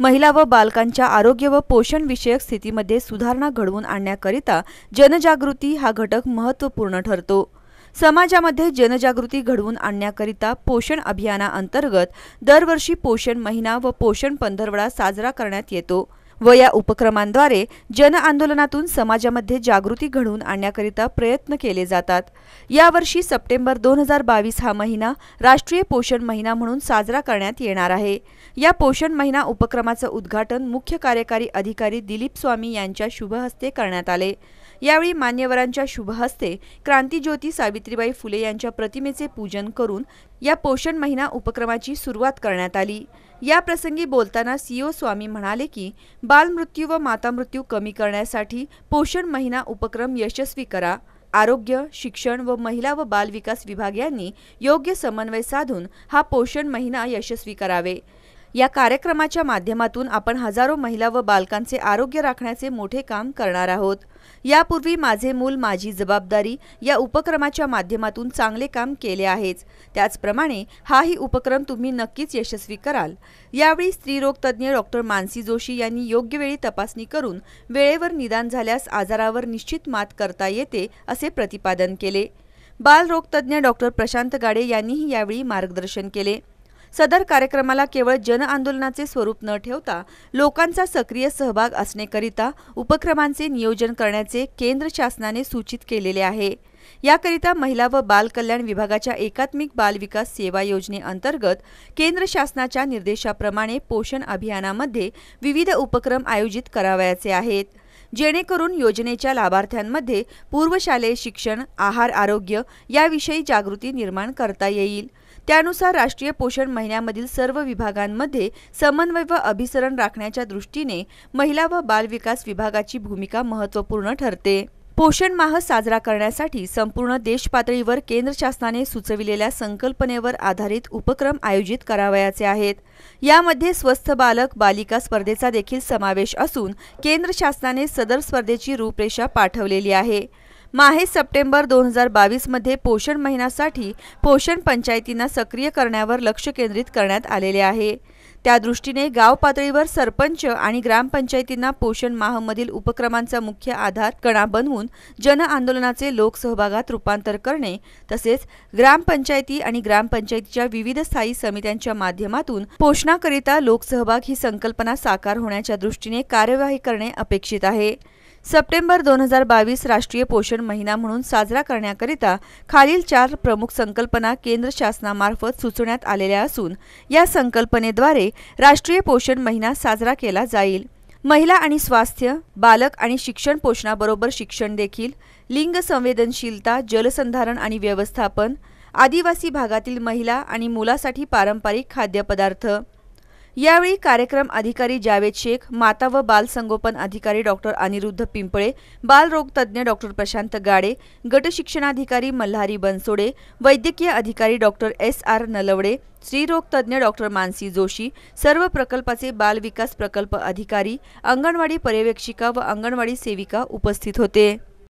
महिला व बालकांच्या आरोग्य व पोषणविषयक स्थितीमध्ये सुधारणा घडवून आणण्याकरिता जनजागृती हा घटक महत्त्वपूर्ण ठरतो समाजामध्ये जनजागृती घडवून आणण्याकरिता पोषण अभियानाअंतर्गत दरवर्षी पोषण महिना व पोषण पंधरवडा साजरा करण्यात येतो व या उपक्रमांद्वारे जनआंदोलनातून समाजामध्ये जागृती घडवून आणण्याकरिता प्रयत्न केले जातात यावर्षी सप्टेंबर दोन हजार बावीस हा महिना राष्ट्रीय पोषण महिना म्हणून साजरा करण्यात येणार आहे या पोषण महिना उपक्रमाचं उद्घाटन मुख्य कार्यकारी अधिकारी दिलीप स्वामी यांच्या शुभहस्ते करण्यात आले यावेळी मान्यवरांच्या शुभहस्ते क्रांतीज्योती सावित्रीबाई फुले यांच्या प्रतिमेचे पूजन करून या पोषण महिना उपक्रमाची सुरुवात करण्यात आली या प्रसंगी बोलताना सीओ स्वामी म्हणाले की बालमृत्यू व मातामृत्यू कमी करण्यासाठी पोषण महिना उपक्रम यशस्वी करा आरोग्य शिक्षण व महिला व बाल विकास विभाग यांनी योग्य समन्वय साधून हा पोषण महिना यशस्वी करावे या कार्यक्रमाच्या माध्यमातून आपण हजारो महिला व बालकांचे आरोग्य राखण्याचे मोठे काम करणार आहोत यापूर्वी माझे मूल माझी जबाबदारी या उपक्रमाच्या माध्यमातून चांगले काम केले आहेच त्याचप्रमाणे हाही उपक्रम तुम्ही नक्कीच यशस्वी कराल यावेळी स्त्रीरोग तज्ज्ञ डॉक्टर मानसी जोशी यांनी योग्य वेळी तपासणी करून वेळेवर निदान झाल्यास आजारावर निश्चित मात करता येते असे प्रतिपादन केले बालरोगतज्ञ डॉक्टर प्रशांत गाडे यांनीही यावेळी मार्गदर्शन केले सदर कार्यक्रमाला केवळ जनआंदोलनाचे स्वरूप न ठेवता लोकांचा सक्रिय सहभाग असणेकरिता उपक्रमांचे नियोजन करण्याचे केंद्र शासनाने सूचित केलेले आहे याकरिता महिला व बाल कल्याण विभागाच्या एकात्मिक बाल विकास सेवा योजनेअंतर्गत केंद्र शासनाच्या निर्देशाप्रमाणे पोषण अभियानामध्ये विविध उपक्रम आयोजित करावयाचे आहेत जेणेकरून योजनेच्या लाभार्थ्यांमध्ये पूर्वशालेय शिक्षण आहार आरोग्य याविषयी जागृती निर्माण करता येईल त्यानुसार राष्ट्रीय पोषण महिन्यामधील सर्व विभागांमध्ये समन्वय व अभिसरण राखण्याच्या दृष्टीने महिला व बालविकास विभागाची भूमिका महत्त्वपूर्ण ठरते पोषण माह साजरा करण्यासाठी संपूर्ण देशपातळीवर केंद्र शासनाने सुचविलेल्या संकल्पनेवर आधारित उपक्रम आयोजित करावयाचे आहेत यामध्ये स्वस्थ बालक बालिका स्पर्धेचा देखील समावेश असून केंद्र शासनाने सदर स्पर्धेची रूपरेषा पाठवलेली आहे माहे सप्टेंबर दोन हजार बावीसमध्ये पोषण महिन्यासाठी पोषण पंचायतींना सक्रिय करण्यावर लक्ष केंद्रित करण्यात आलेले आहे त्या दृष्टीने गाव पातळीवर सरपंच आणि ग्रामपंचायतींना पोषण माहमधील उपक्रमांचा मुख्य आधार कणा बनवून जन आंदोलनाचे लोकसहभागात रूपांतर करणे तसेच ग्रामपंचायती आणि ग्रामपंचायतीच्या विविध स्थायी समित्यांच्या माध्यमातून पोषणाकरिता लोकसहभाग ही संकल्पना साकार होण्याच्या दृष्टीने कार्यवाही करणे अपेक्षित आहे सप्टेंबर दोन हजार बावीस राष्ट्रीय पोषण महिना म्हणून साजरा करण्याकरिता खालील चार प्रमुख संकल्पना केंद्र शासनामार्फत सुचवण्यात आलेल्या असून या संकल्पनेद्वारे राष्ट्रीय पोषण महिना साजरा केला जाईल महिला आणि स्वास्थ्य बालक आणि शिक्षण पोषणाबरोबर शिक्षण देखील लिंग संवेदनशीलता जलसंधारण आणि व्यवस्थापन आदिवासी भागातील महिला आणि मुलासाठी पारंपरिक खाद्यपदार्थ यावेळी कार्यक्रम अधिकारी जावेद शेख माता व बाल संगोपन अधिकारी डॉक्टर अनिरुद्ध पिंपळे बालरोगतज्ञ डॉक्टर प्रशांत गाडे गटशिक्षणाधिकारी मल्हारी बनसोडे वैद्यकीय अधिकारी डॉक्टर एस आर नलवडे स्त्रीरोगतज्ञ डॉक्टर मानसी जोशी सर्व प्रकल्पाचे बालविकास प्रकल्प अधिकारी अंगणवाडी पर्यवेक्षिका व अंगणवाडी सेविका उपस्थित होते